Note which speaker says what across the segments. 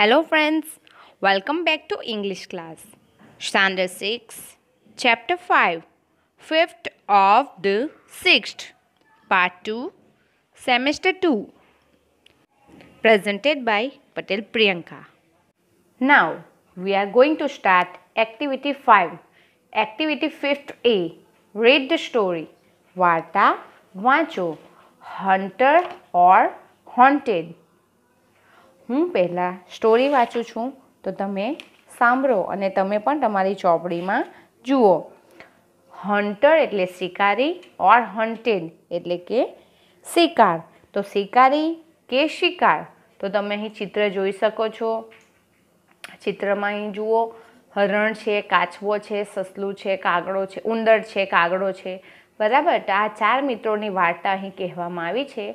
Speaker 1: Hello friends, welcome back to English class. Standard 6, Chapter 5, 5th of the 6th, Part 2, Semester 2. Presented by Patel Priyanka. Now, we are going to start Activity 5, Activity 5th A. Read the story. Varta Vacho, Hunter or Haunted. હું પહેલાં story વાંચું છું તો તમે સાંભળો અને તમે પણ તમારી ચોપડીમાં જુઓ હન્ટર એટલે શિકારી ઓર હન્ટેડ એટલે કે શિકાર તો શિકારી કે શિકાર તો તમે અહીં ચિત્ર જોઈ શકો છો ચિત્રમાં અહીં જુઓ હરણ છે કાચવો છે સસલું છે કાગડો છે ઉંદર છે કાગડો છે બરાબર આ ચાર મિત્રોની વાર્તા અહીં કહેવામાં આવી છે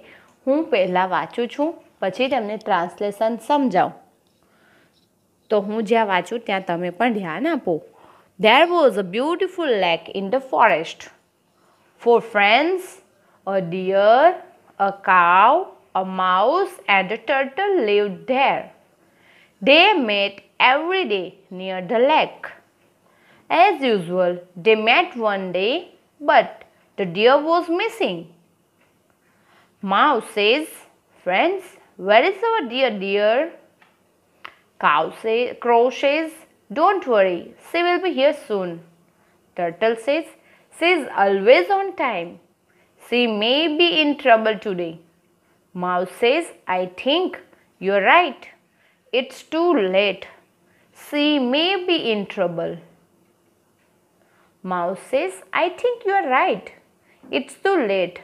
Speaker 1: હું પહેલાં વાંચું છું પછી તેમને ટ્રાન્સલેશન સમજાવો તો હું જ્યાં વાંચું ત્યાં તમે પણ ધ્યાન આપો there was a beautiful lake in the forest four friends a deer a crow a mouse and a turtle live there they met every day near the lake as usual, they met one day but the deer was missing Mao says, Friends, Where is our dear dear? Cow says, Crow says, Don't worry, she will be here soon. Turtle says, She is always on time. She may be in trouble today. Mouse says, I think you're right. It's too late. She may be in trouble. Mouse says, I think you're right. It's too late.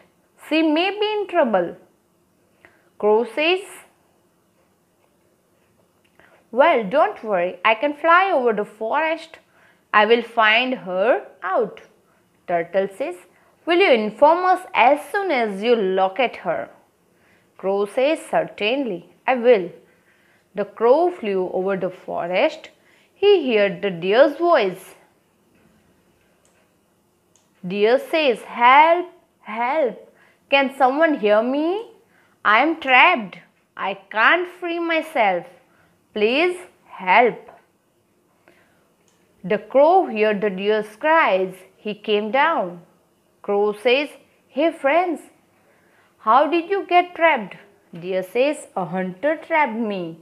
Speaker 1: She may be in trouble says, Well, don't worry. I can fly over the forest. I will find her out. Turtle says, Will you inform us as soon as you locate her? Crow says, Certainly, I will. The crow flew over the forest. He heard the deer's voice. Deer says, Help, help. Can someone hear me? I am trapped. I can't free myself. Please help. The crow heard the deer's cries. He came down. Crow says, Hey friends, how did you get trapped? Deer says, A hunter trapped me.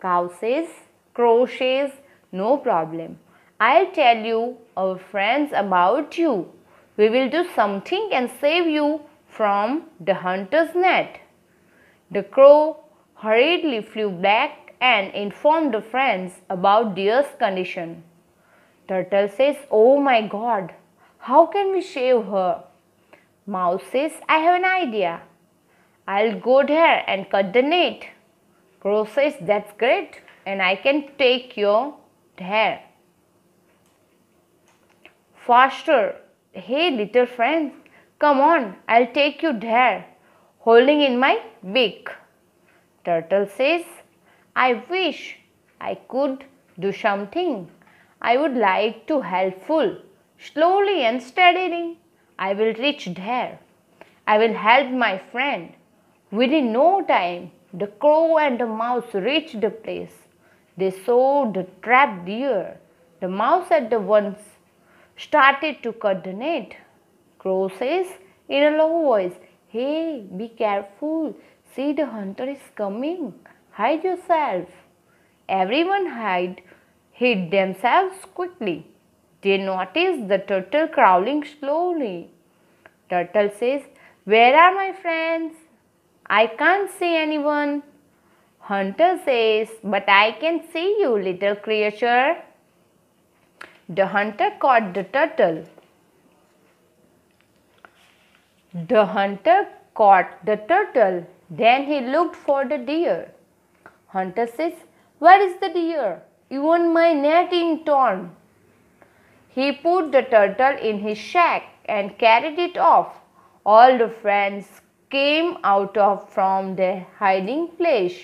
Speaker 1: Cow says, Crow says, No problem. I'll tell you our friends about you. We will do something and save you from the hunter's net. The crow hurriedly flew back and informed the friends about deer's condition. Turtle says, Oh my god, how can we save her? Mouse says, I have an idea. I'll go there and cut the net. Crow says, That's great, and I can take your hair. Faster, hey little friend, come on, I'll take you there holding in my beak. Turtle says, I wish I could do something. I would like to helpful. Slowly and steadily, I will reach there. I will help my friend. Within no time, the crow and the mouse reached the place. They saw the trapped deer. The mouse at once started to cut the net. Crow says in a low voice, Hey, be careful. See, the hunter is coming. Hide yourself. Everyone hide, hid themselves quickly. They notice the turtle crawling slowly. Turtle says, Where are my friends? I can't see anyone. Hunter says, But I can see you, little creature. The hunter caught the turtle the hunter caught the turtle. Then he looked for the deer. Hunter says, Where is the deer? Even my net in torn. He put the turtle in his shack and carried it off. All the friends came out of from their hiding place.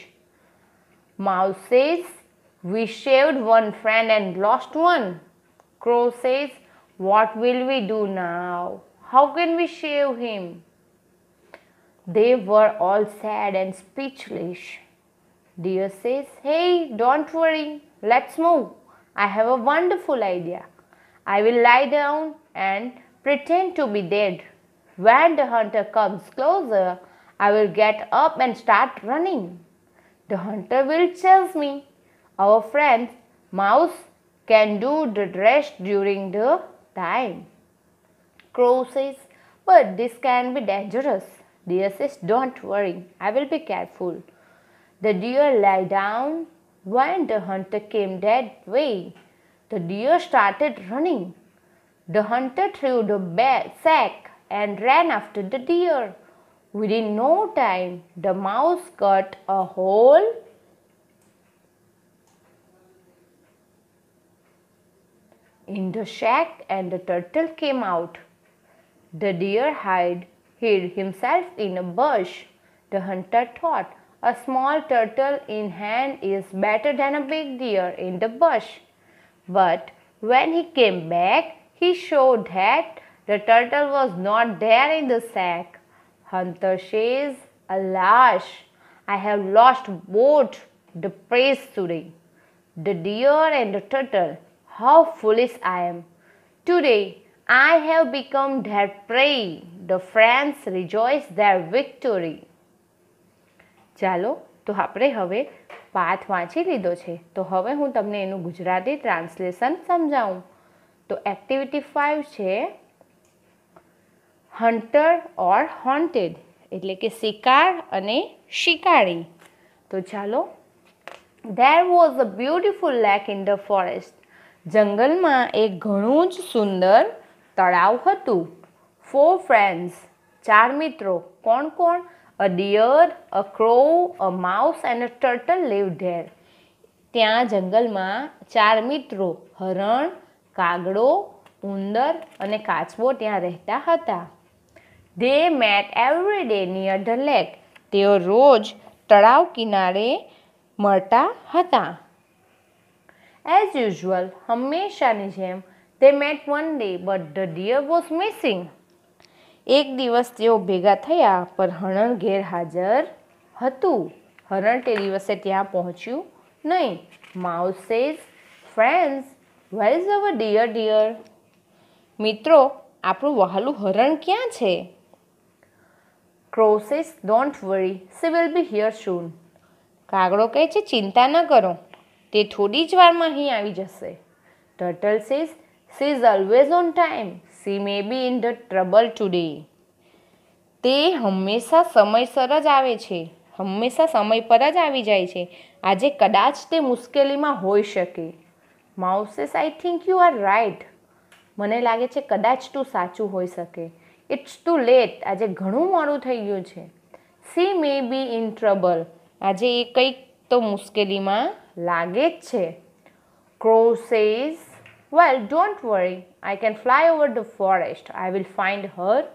Speaker 1: Mouse says, We saved one friend and lost one. Crow says, What will we do now? How can we shave him? They were all sad and speechless. Deer says, Hey, don't worry. Let's move. I have a wonderful idea. I will lie down and pretend to be dead. When the hunter comes closer, I will get up and start running. The hunter will chase me. Our friend Mouse can do the rest during the time but this can be dangerous. Deer says, don't worry, I will be careful. The deer lay down when the hunter came that way. The deer started running. The hunter threw the sack and ran after the deer. Within no time, the mouse cut a hole in the shack and the turtle came out. The deer hide, hid himself in a bush. The hunter thought, a small turtle in hand is better than a big deer in the bush. But when he came back, he showed that the turtle was not there in the sack. Hunter says, Alas, I have lost both the prize today. The deer and the turtle, how foolish I am. Today I have become their prey. The Franks rejoice their victory. ચાલો તો આપણે હવે પાઠ વાંચી લીધો છે તો હવે હું તમને એનું ગુજરાતી ટ્રાન્સલેશન સમજાવું તો એક્ટિવિટી ફાઇવ છે હન્ટર ઓર હોન્ટેડ એટલે કે શિકાર અને શિકારી તો ચાલો there was a beautiful lake in the forest જંગલમાં એક ઘણું જ સુંદર તળાવ હતું ફોર ફ્રેન્ડ્સ ચાર મિત્રો કોણ કોણ a deer a crow a mouse and a turtle live there ત્યાં જંગલમાં ચાર મિત્રો હરણ કાગડો ઉંદર અને કાચબો ત્યાં રહેતા હતા they met every day near the lake તેઓ રોજ તળાવ કિનારે મળતા હતા એઝ યુઝ્યુઅલ હંમેશાની જેમ They met one day but the deer was missing એક દિવસ તેઓ ભેગા થયા પણ હરણ ગેરહાજર હતું હરણ તે દિવસે ત્યાં પહોંચ્યું નહીં mouse friends where is our dear deer મિત્રો આપણું વહાલું હરણ ક્યાં છે crow says don't worry she will be here soon કાગડો કહે છે ચિંતા ન કરો તે થોડી જ વારમાં અહીં આવી જશે turtle says She is always on time she may be in the trouble today તે હંમેશા સમયસર જ આવે છે હંમેશા સમય પર જ આવી જાય છે આજે કદાચ તે મુશ્કેલીમાં હોઈ શકે mouse says I think you are right મને લાગે છે કદાચ તું સાચું હોઈ શકે ઇટ્સ ટુ લેટ આજે ઘણું મોડું થઈ ગયું છે she may be in trouble આજે એ કંઈક તો મુશ્કેલીમાં લાગે જ છે crow says Well, don't worry. I can fly over the forest. I will find her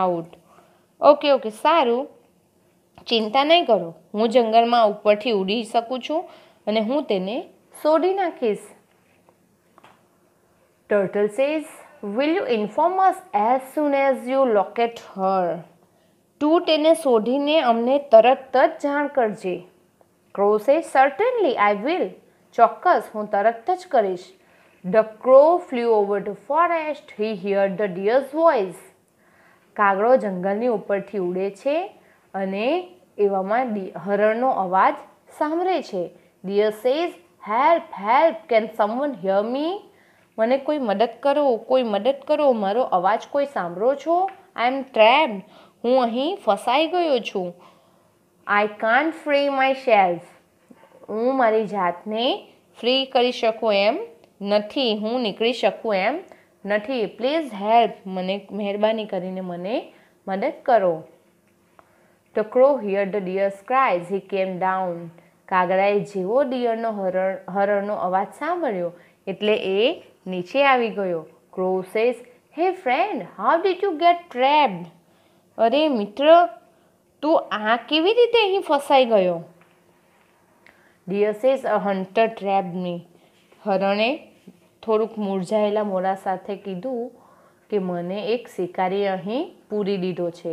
Speaker 1: out. Okay okay સારું ચિંતા નહીં કરો હું જંગલમાં ઉપરથી ઉડી શકું છું અને હું તેને શોધી નાખીશ turtle says will you inform us as soon as you locate her તું તેને શોધીને અમને તરત જ જાણ કરજે ક્રોસે સર્ટનલી આઈ વિલ ચોક્કસ હું તરત જ કરીશ the crow flew over the forest he hear the deer's voice. કાગડો જંગલની ઉપરથી ઉડે છે અને એવામાં હરણનો અવાજ સાંભળે છે deer says help help can someone hear me મને કોઈ મદદ કરો કોઈ મદદ કરો મારો અવાજ કોઈ સાંભળો છો આઈ એમ ટ્રેમ હું અહીં ફસાઈ ગયો છું I can't free myself હું મારી જાતને ફ્રી કરી શકું એમ નથી હું નીકળી શકું એમ નથી પ્લીઝ હેલ્પ મને મહેરબાની કરીને મને મદદ કરો the crow hear the deer's cries he came down કાગડાએ જેવો ડિયરનો હરણ હરણનો અવાજ સાંભળ્યો એટલે એ નીચે આવી ગયો crow says hey friend how did you get trapped અરે મિત્ર તું આ કેવી રીતે અહીં ફસાઈ ગયો deer says a hunter trap me હરણે થોડુંક મુરઝાયેલા મોડા સાથે કીધું કે મને એક શિકારી અહીં પૂરી દીધો છે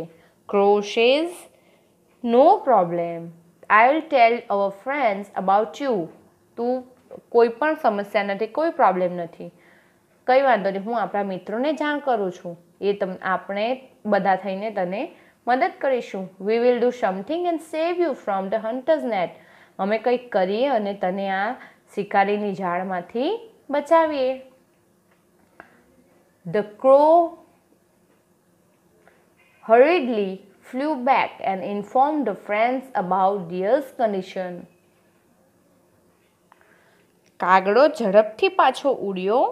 Speaker 1: crow says no problem I will tell our friends about you તું કોઈ પણ સમસ્યા નથી કોઈ પ્રોબ્લેમ નથી કંઈ વાંધો નહીં હું આપણા મિત્રોને જાણ કરું છું એ તમ આપણે બધા થઈને તને મદદ કરીશું we will do something and save you from the hunter's net અમે કંઈક કરીએ અને તને આ શિકારીની ઝાડમાંથી બચાવીએ the crow hurriedly flew back and inform the friends about deer's condition. કાગડો ઝડપથી પાછો ઉડ્યો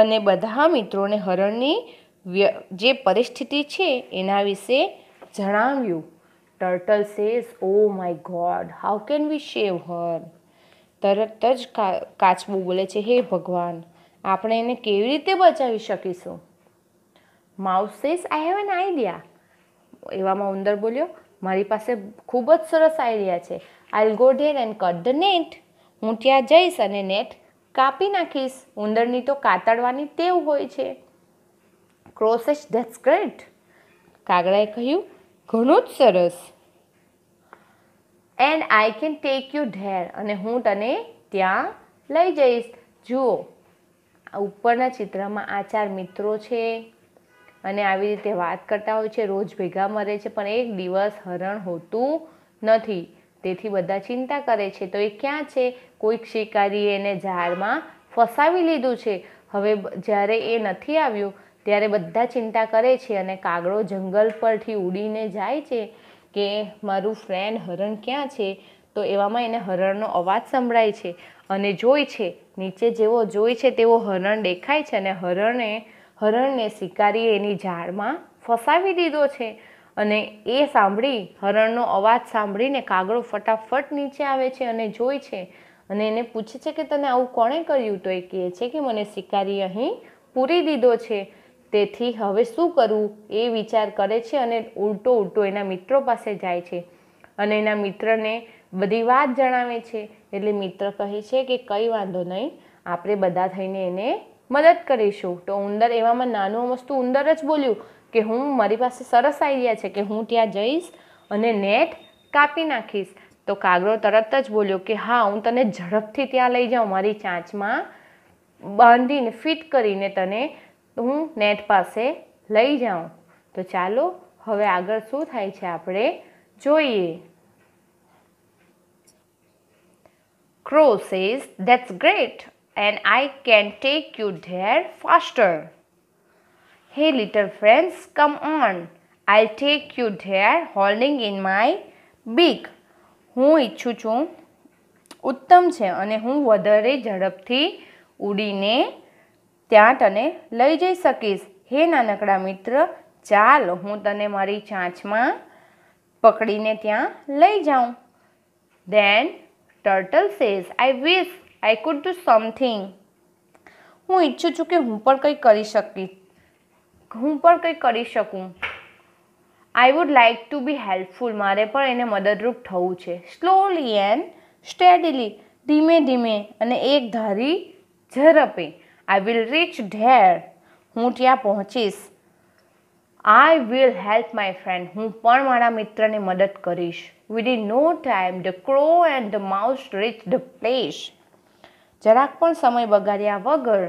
Speaker 1: અને બધા મિત્રોને હરણની જે પરિસ્થિતિ છે એના વિશે જણાવ્યું turtle says oh my god how can we save her તરત જ કાચબું બોલે છે હે ભગવાન આપણે એને કેવી રીતે બચાવી શકીશું mouse says I have an idea એવામાં ઉંદર બોલ્યો મારી પાસે ખૂબ જ સરસ આઈડિયા છે I'll go there and cut the net હું ત્યાં જઈશ અને નેટ કાપી નાખીશ ઉંદરની તો કાતડવાની ટેવ હોય છે ક્રોસેસ ધેટ્સ ગ્રેટ કાગડાએ કહ્યું ઘણું જ સરસ and I can take you there અને હું તને ત્યાં લઈ જઈશ જુઓ ઉપરના ચિત્રમાં આ ચાર મિત્રો છે અને આવી રીતે વાત કરતા હોય છે રોજ ભેગા મરે છે પણ એક દિવસ હરણ હોતું નથી તેથી બધા ચિંતા કરે છે તો એ ક્યાં છે કોઈક શિકારીએ એને ઝાડમાં ફસાવી લીધું છે હવે જ્યારે એ નથી આવ્યું ત્યારે બધા ચિંતા કરે છે અને કાગડો જંગલ પરથી ઉડીને જાય છે કે મારું ફ્રેન્ડ હરણ ક્યાં છે તો એવામાં એને હરણનો અવાજ સંભળાય છે અને જોઈ છે નીચે જેવો જોઈ છે તેવો હરણ દેખાય છે અને હરણે હરણને શિકારીએ એની ઝાડમાં ફસાવી દીધો છે અને એ સાંભળી હરણનો અવાજ સાંભળીને કાગડો ફટાફટ નીચે આવે છે અને જોઈ છે અને એને પૂછે છે કે તને આવું કોણે કર્યું તો એ કહે છે કે મને શિકારી અહીં પૂરી દીધો છે તેથી હવે શું કરવું એ વિચાર કરે છે અને ઉલટો ઉલટો એના મિત્રો પાસે જાય છે અને એના મિત્રને બધી વાત જણાવે છે એટલે મિત્ર કહે છે કે કંઈ વાંધો નહીં આપણે બધા થઈને એને મદદ કરીશું તો ઉંદર એવામાં નાનું વસ્તુ ઉંદર જ બોલ્યું કે હું મારી પાસે સરસ આઈડિયા છે કે હું ત્યાં જઈશ અને નેટ કાપી નાખીશ તો કાગડો તરત જ બોલ્યો કે હા હું તને ઝડપથી ત્યાં લઈ જાઉં મારી ચાંચમાં બાંધીને ફિટ કરીને તને હું નેટ પાસે લઈ જાઉં તો ચાલો હવે આગળ શું થાય છે આપણે જોઈએ crow says that's great and I can take you there faster hey little friends come on I take you there holding in my beak હું ઈચ્છું છું ઉત્તમ છે અને હું વધારે ઝડપથી ઉડીને ત્યાં તને લઈ જઈ શકીશ હે નાનકડા મિત્ર ચાલ હું તને મારી ચાંચમાં પકડીને ત્યાં લઈ જાઉં then turtle says I wish I could do something હું ઈચ્છું છું કે હું પણ કંઈ કરી શકીશ હું પણ કંઈ કરી શકું I would like to be helpful મારે પણ એને મદદરૂપ થવું છે સ્લોલી એન્ડ સ્ટેડીલી ધીમે ધીમે અને એક ધારી ઝડપે આઈ વિલ રીચ ઢેર હું ત્યાં પહોંચીશ I will help my friend હું પણ મારા મિત્રને મદદ કરીશ within no time the crow and the mouse reach the place જરાક પણ સમય બગાડ્યા વગર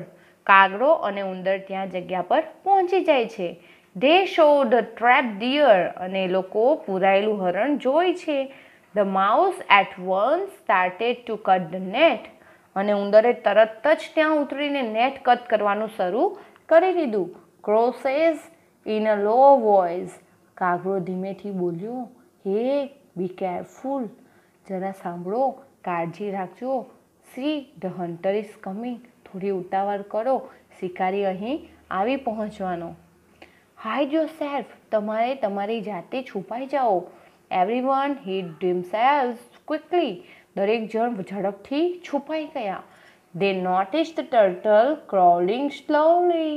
Speaker 1: કાગડો અને ઉંદર ત્યાં જગ્યા પર પહોંચી જાય છે they saw the trap deer અને લોકો પુરાયેલું હરણ જોઈ છે the mouse at once started to cut the net અને ઉંદરે તરત જ ત્યાં ઉતરીને નેટ કટ કરવાનું શરૂ કરી દીધું ક્રોસેસ ઇન અ લો વોઇસ કાગડો ધીમેથી બોલ્યો હે બી કેરફુલ જરા સાંભળો કાળજી રાખજો see the hunter is coming થોડી ઉતાવળ કરો શિકારી અહીં આવી પહોંચવાનો હાઈડ યોર સેલ્ફ તમારે તમારી જાતે છુપાઈ જાઓ everyone hid them quickly દરેક જણ ઝડપથી છુપાઈ ગયા they notice the turtle crawling slowly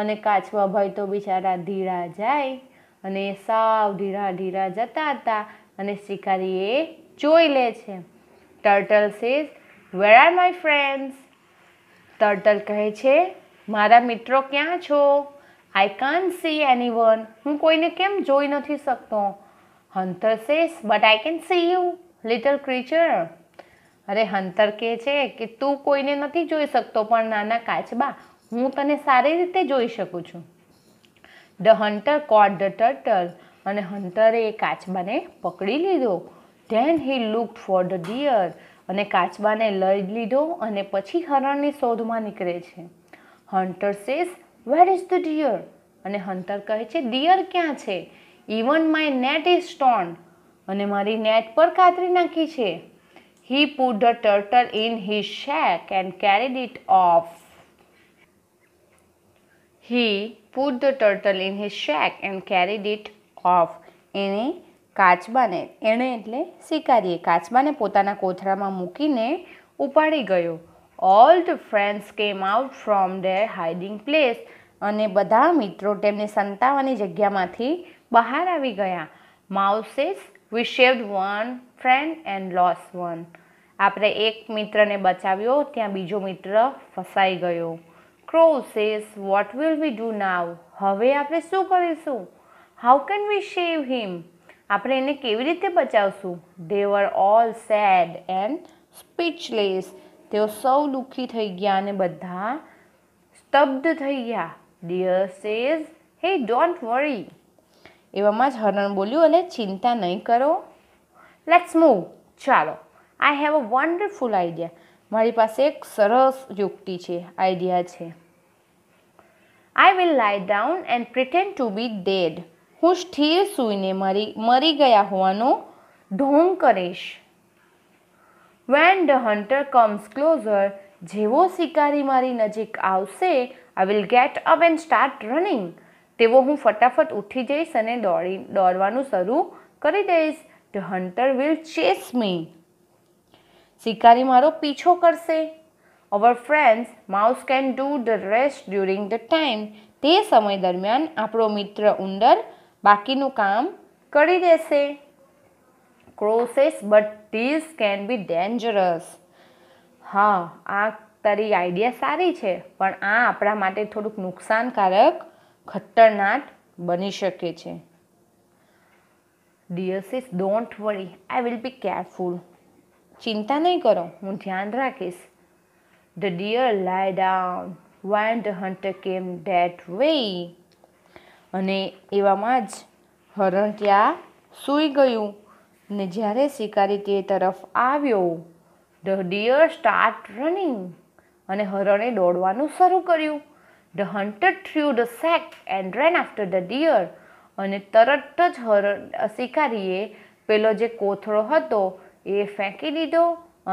Speaker 1: અને કાચવા કાચવાભાઈ તો બિચારા ધીરા જાય અને સાવ ધીરા ધીરા જતા હતા અને શિકારીએ જોઈ લે છે turtle says where are my friends turtle કહે છે મારા મિત્રો ક્યાં છો આઈ કાન સી એની વન હું કોઈને કેમ જોઈ નથી શકતો hunter says but I can see you little creature અરે હંતર કહે છે કે તું કોઈને નથી જોઈ શકતો પણ નાના કાચબા હું તને સારી રીતે જોઈ શકું છું the hunter caught the turtle અને હંતરે એ કાચબાને પકડી લીધો then he look for the deer અને કાચબાને લઈ લીધો અને પછી હરણની શોધમાં નીકળે છે hunter says where is the deer અને હંતર કહે છે ડિયર ક્યાં છે ઇવન માય નેટ ઇઝ સ્ટોન અને મારી નેટ પર કાતરી નાખી છે he put the turtle in his sack and carried it off he put the turtle in his sack and carried it off એણે કાચબાને એણે એટલે સ્વીકારીએ કાચબાને પોતાના કોથળામાં મૂકીને ઉપાડી ગયો all the friends came out from their hiding place અને બધા મિત્રો તેમને સંતાવાની જગ્યામાંથી બહાર આવી ગયા mouse says we saved one friend and lost one આપણે એક મિત્રને બચાવ્યો ત્યાં બીજો મિત્ર ફસાઈ ગયો crow says what will we do now હવે આપણે શું કરીશું how can we save him આપણે એને કેવી રીતે બચાવશું they were all sad and speechless તેઓ સૌ દુઃખી થઈ ગયા અને બધા સ્તબ્ધ થઈ ગયા deer says hey don't worry એવામાં જ હરણ બોલ્યું અને ચિંતા નહીં કરો લેટ્સ મૂવ ચાલો I have a wonderful idea મારી પાસે એક સરસ યુક્તિ છે આઈડિયા છે I will lie down and pretend to be dead હું સ્થિર સૂઈને મારી મરી ગયા હોવાનો ઢોંગ કરીશ when the hunter comes closer જેવો શિકારી મારી નજીક આવશે I will get up and start running તેવો હું ફટાફટ ઉઠી જઈશ અને દોડી દોડવાનું શરૂ કરી દઈશ the hunter will chase me શિકારી મારો પીછો કરશે our friends mouse can do the rest during the time તે સમય દરમિયાન આપણો મિત્ર ઉંદર બાકીનું કામ કરી દેશે crosses but this can be dangerous હા આ તારી આઈડિયા સારી છે પણ આ આપણા માટે થોડુંક નુકસાનકારક ખતરનાક બની શકે છે ડિયસિસ ડોન્ટ વળી આઈ વિલ બી કેરફુલ ચિંતા નહીં કરો હું ધ્યાન રાખીશ the deer lie down when the hunt came that way અને એવામાં જ હરણ ત્યાં સૂઈ ગયું ને જ્યારે શિકારી તે તરફ આવ્યો ધ ડિયર સ્ટાર્ટ રનિંગ અને હરણે દોડવાનું શરૂ કર્યું the hunter threw the sack and ran after the deer અને તરત જ હર શિકારીએ પેલો જે કોથળો હતો એ ફેંકી દીધો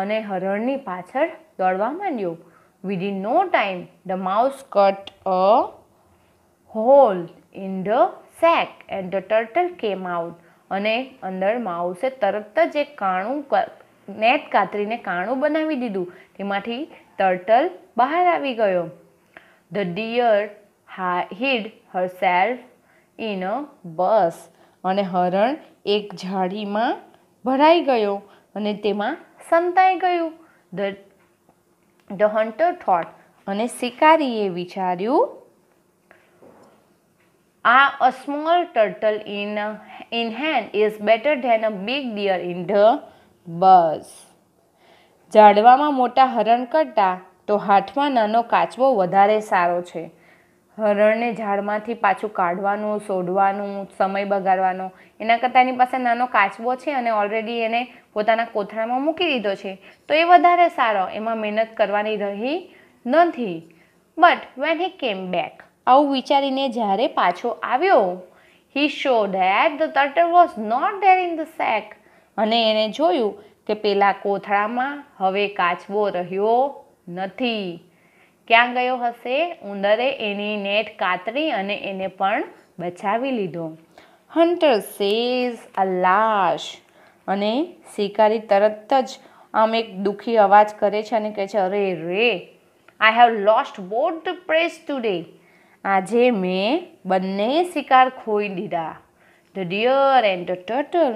Speaker 1: અને હરણની પાછળ દોડવા માંડ્યો within no time the mouse cut a hole in the sack and the turtle came out અને અંદર માઉસે તરત જ એક કાણું નેટ કાતરીને કાણું બનાવી દીધું તેમાંથી ટર્ટલ બહાર આવી ગયો ધ ડિયર હા hid herself in a bush અને હરણ એક ઝાડીમાં ભરાઈ ગયો અને તેમાં સંતાઈ ગયું ધ ધ હન્ટર થોટ અને શિકારીએ વિચાર્યું આ a small turtle in in hand is better than a big deer in the bush ઝાડવામાં મોટા હરણ કરતાં તો હાથમાં નાનો કાચબો વધારે સારો છે હરણને ઝાડમાંથી પાછું કાઢવાનું શોધવાનું સમય બગાડવાનો એના કરતાં એની પાસે નાનો કાચબો છે અને ઓલરેડી એને પોતાના કોથળામાં મૂકી દીધો છે તો એ વધારે સારો એમાં મહેનત કરવાની રહી નથી બટ વેન હી કેમ બેક આવું વિચારીને જ્યારે પાછો આવ્યો he saw that the turtle was not there in the sack અને એણે જોયું કે પેલા કોથળામાં હવે કાચબો રહ્યો નથી ક્યાં ગયો હશે ઉંદરે એની નેટ કાતરી અને એને પણ બચાવી લીધો હન્ટર સેઝ અ લાશ અને શિકારી તરત જ આમ એક દુઃખી અવાજ કરે છે અને કહે છે અરે રે I have lost both the preys today આજે મેં બંને શિકાર ખોઈ દીધા the deer and the turtle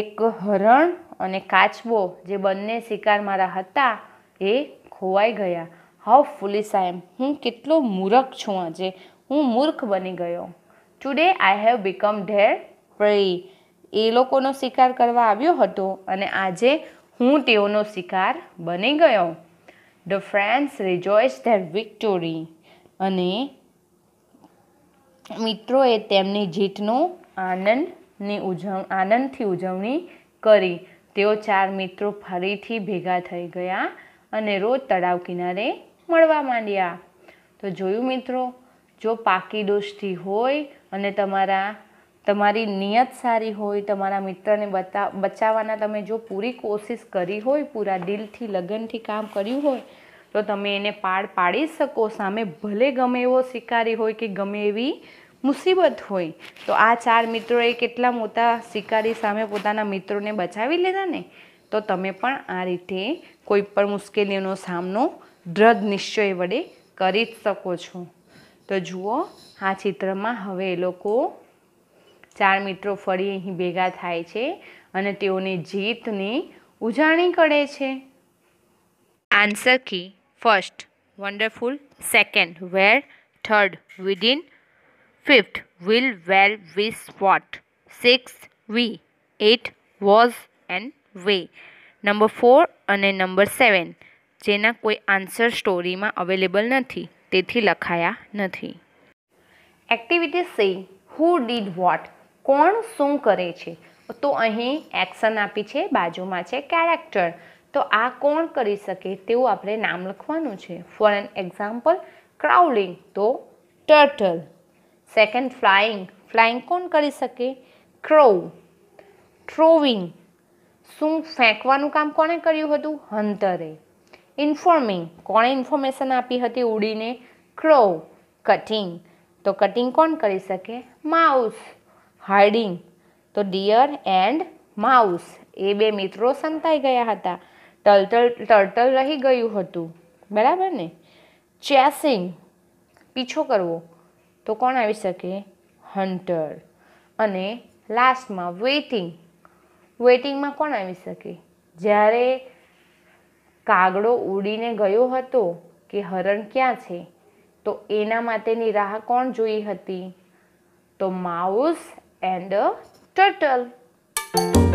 Speaker 1: એક હરણ અને કાચબો જે બંને શિકાર મારા હતા એ ખોવાઈ ગયા હાઉ ફૂલિશ આઈ એમ હું કેટલો મૂર્ખ છું આજે હું મૂર્ખ બની ગયો today I have become their prey એ લોકોનો શિકાર કરવા આવ્યો હતો અને આજે હું તેઓનો શિકાર બની ગયો the friends rejoice their victory અને મિત્રોએ તેમની જીતનો આનંદની ઉજવ આનંદથી ઉજવણી કરી તેઓ ચાર મિત્રો ફરીથી ભેગા થઈ ગયા અને રોજ તળાવ કિનારે મળવા માંડ્યા તો જોયું મિત્રો જો પાકી દોષથી હોય અને તમારા તમારી નિયત સારી હોય તમારા મિત્રને બતા બચાવવાના તમે જો પૂરી કોશિશ કરી હોય પૂરા દિલથી લગનથી કામ કર્યું હોય તો તમે એને પાડ પાડી શકો સામે ભલે ગમે એવો શિકારી હોય કે ગમે એવી મુસીબત હોય તો આ ચાર મિત્રોએ કેટલા મોટા શિકારી સામે પોતાના મિત્રોને બચાવી લીધા ને તો તમે પણ આ રીતે કોઈ પણ મુશ્કેલીઓનો સામનો દ્રઢ નિશ્ચય વડે કરી જ શકો છો તો જુઓ આ ચિત્રમાં હવે એ લોકો ચાર મિત્રો ફરી અહીં ભેગા થાય છે અને તેઓની જીતની ઉજાણી કરે છે answer key first wonderful second where third within fifth will where we spot six we eight was and way number four અને નંબર સેવન જેના કોઈ આન્સર સ્ટોરીમાં અવેલેબલ નથી તેથી લખાયા નથી એક્ટિવિટી સે હુ ડીડ વોટ કોણ શું કરે છે તો અહીં એક્શન આપી છે બાજુમાં છે કેરેક્ટર તો આ કોણ કરી શકે તેવું આપણે નામ લખવાનું છે ફોર એન એક્ઝામ્પલ ક્રાઉલિંગ તો ટર્ટલ સેકન્ડ ફ્લાઇંગ ફ્લાઇંગ કોણ કરી શકે ક્રો ટ્રોવિંગ શું ફેંકવાનું કામ કોણે કર્યું હતું હંતરે ઇન્ફોર્મિંગ કોણે ઇન્ફોર્મેશન આપી હતી ઉડીને ક્રો કટિંગ તો કટિંગ કોણ કરી શકે માઉસ હાર્ડિંગ તો ડિયર એન્ડ માઉસ એ બે મિત્રો સંતાઈ ગયા હતા ટલટલ ટર્ટલ રહી ગયું હતું બરાબર ને ચેસિંગ પીછો કરવો તો કોણ આવી શકે હન્ટર અને લાસ્ટમાં વેઇટિંગ વેટિંગમાં કોણ આવી શકે જ્યારે કાગડો ઉડીને ગયો હતો કે હરણ ક્યાં છે તો એના માટેની રાહ કોણ જોઈ હતી તો mouse and turtle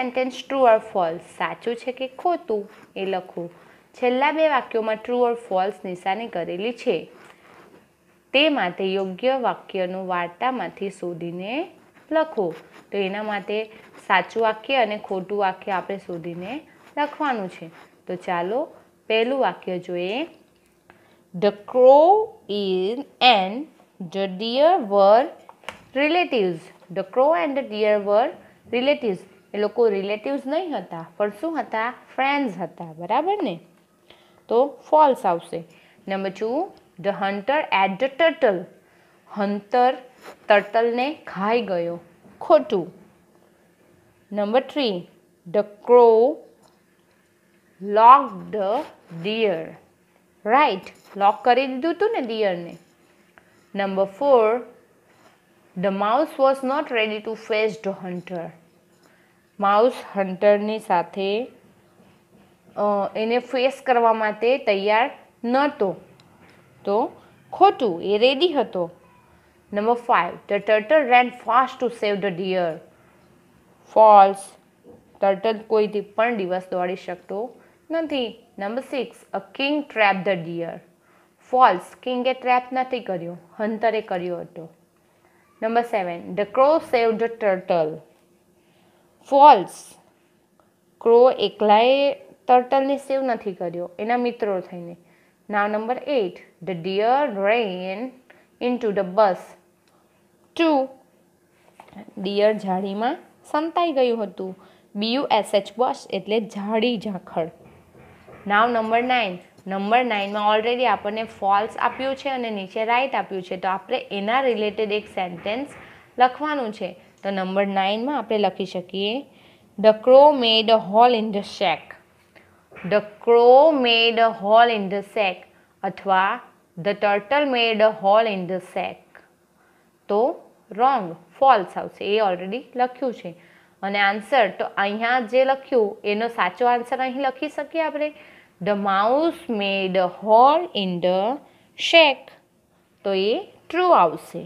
Speaker 1: sentence true or false સાચું છે કે ખોટું એ લખવું છેલ્લા બે વાક્યોમાં ટ્રુ ઓર ફોલ્સ નિશાની કરેલી છે તે માટે યોગ્ય વાક્યનું વાર્તામાંથી શોધીને લખો તો એના માટે સાચું વાક્ય અને ખોટું વાક્ય આપણે શોધીને લખવાનું છે તો ચાલો પહેલું વાક્ય જોઈએ the crow is and the deer were relatives the crow and the deer were relatives એ લોકો રિલેટિવ્સ નહીં હતા પણ શું હતા ફ્રેન્ડ્સ હતા બરાબર ને તો ફોલ્સ આવશે number two the hunter ate the turtle hunter ટર્ટલને ખાઈ ગયો ખોટું number three the crow lock the deer right lock કરી દીધું હતું ને ડિયરને number four the mouse was not ready to face the hunter mouse હન્ટરની સાથે એને ફેસ કરવા માટે તૈયાર નહોતો તો ખોટું એ રેડી હતો number five the turtle ran fast to save the deer false turtle કોઈથી પણ દિવસ દોડી શકતો નથી number six a king trap the deer false કિંગે ટ્રેપ નથી કર્યો હંતરે કર્યો હતો number seven the crow save the turtle false crow એકલાએ ટર્ટલને સેવ નથી કર્યો એના મિત્રો થઈને now number eight the deer ran into the bush ટુ ડિયર ઝાડીમાં સંતાઈ ગયું હતું બીયુ એસ એચ બસ એટલે ઝાડી ઝાખડ નાવ નંબર નાઇન નંબર નાઇનમાં ઓલરેડી આપણને ફોલ્સ આપ્યું છે અને નીચે રાઇટ આપ્યું છે તો આપણે એના રિલેટેડ એક સેન્ટેન્સ લખવાનું છે તો નંબર નાઇનમાં આપણે લખી શકીએ the crow made a hole in the sack the crow made a hole in the sack અથવા the turtle made a hole in the sack તો રોંગ ફોલ્સ આવશે એ ઓલરેડી લખ્યું છે અને આન્સર તો અહીંયા જે લખ્યું એનો સાચો આન્સર અહીં લખી શકીએ આપણે the mouse made a hole in the sack તો એ ટ્રુ આવશે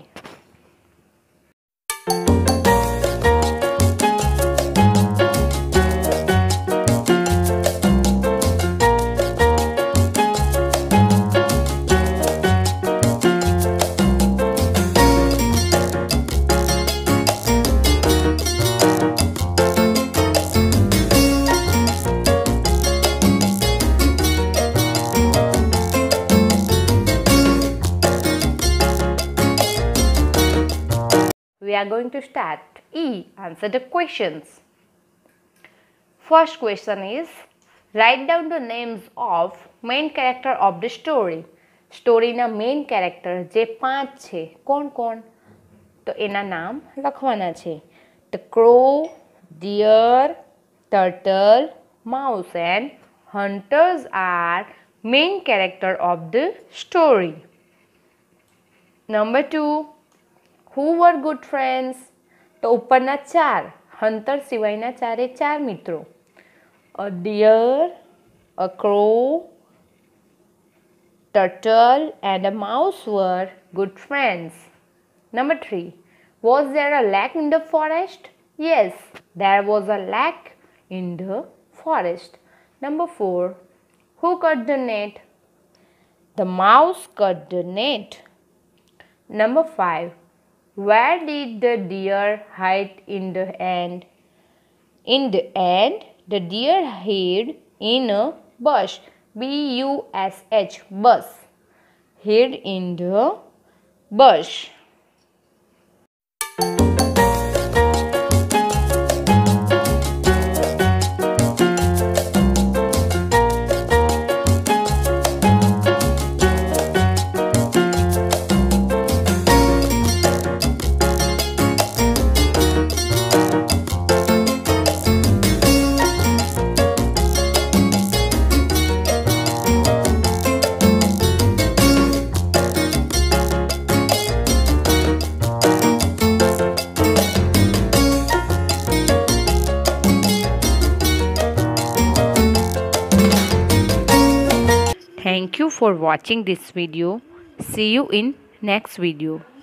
Speaker 1: are going to start E answer the questions. First question is write down the names of main character of the story. Story na main character J paanch che kon kon to ena naam lakhwana che the crow, deer, turtle, mouse and hunters are main character of the story. Number 2 who were good friends તો ઉપરના ચાર hunter સિવાયના ચારે ચાર મિત્રો a deer a crow turtle and a mouse were good friends number three was there a lack in the forest? Yes, there was a lack in the forest. Number four, who cut the net? The mouse cut the net. Number five, where did the deer hide in the end? In the end, the deer hid in a bush. B U S H, bus. Hid in the bush. watching this video. See you in next video.